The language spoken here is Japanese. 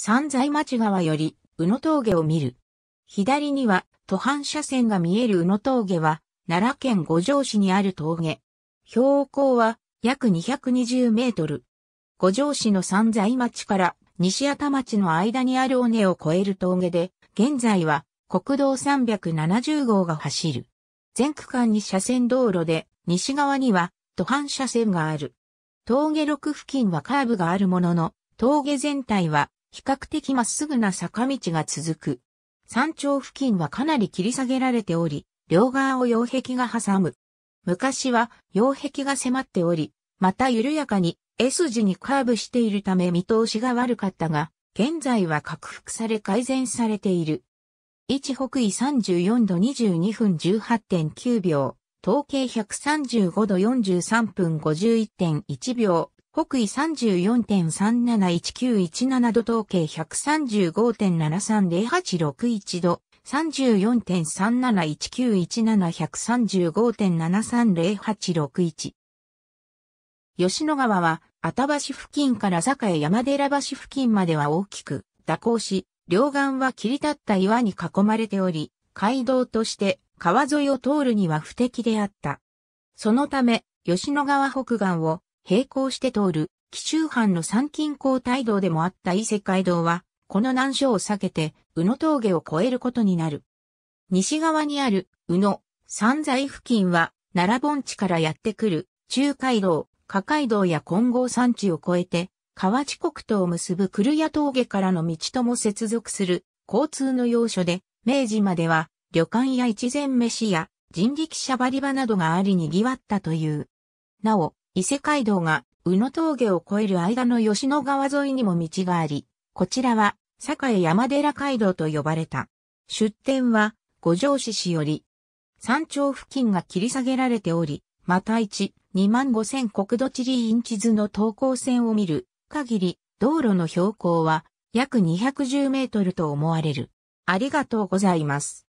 三在町川より、宇野峠を見る。左には、途半車線が見える宇野峠は、奈良県五条市にある峠。標高は、約220メートル。五条市の三在町から西畑町の間にある尾根を越える峠で、現在は国道370号が走る。全区間に車線道路で、西側には、途半車線がある。峠6付近はカーブがあるものの、峠全体は比較的まっすぐな坂道が続く。山頂付近はかなり切り下げられており、両側を擁壁が挟む。昔は擁壁が迫っており、また緩やかに S 字にカーブしているため見通しが悪かったが、現在は拡幅され改善されている。一北緯34度22分18.9秒、統計135度43分51.1秒、北緯34.371917度統計135.730861度、3 4 3 7 1 9 1 7 1 3 5 7 3 0 8 6 1吉野川は、熱橋付近から栄山寺橋付近までは大きく、蛇行し、両岸は切り立った岩に囲まれており、街道として川沿いを通るには不適であった。そのため、吉野川北岸を並行して通る、紀州藩の参勤交代道でもあった伊勢街道は、この難所を避けて、宇野峠を越えることになる。西側にある、宇野、山在付近は、奈良盆地からやってくる、中海道、下海道や金剛山地を越えて、河内国とを結ぶ狂谷峠からの道とも接続する交通の要所で、明治までは旅館や一膳飯や人力車バリ場などがありにぎわったという。なお、伊勢街道が宇野峠を越える間の吉野川沿いにも道があり、こちらは栄山寺街道と呼ばれた。出店は五条市市より、山頂付近が切り下げられており、また1、2万五千国土地理院地図の等高線を見る限り、道路の標高は約210メートルと思われる。ありがとうございます。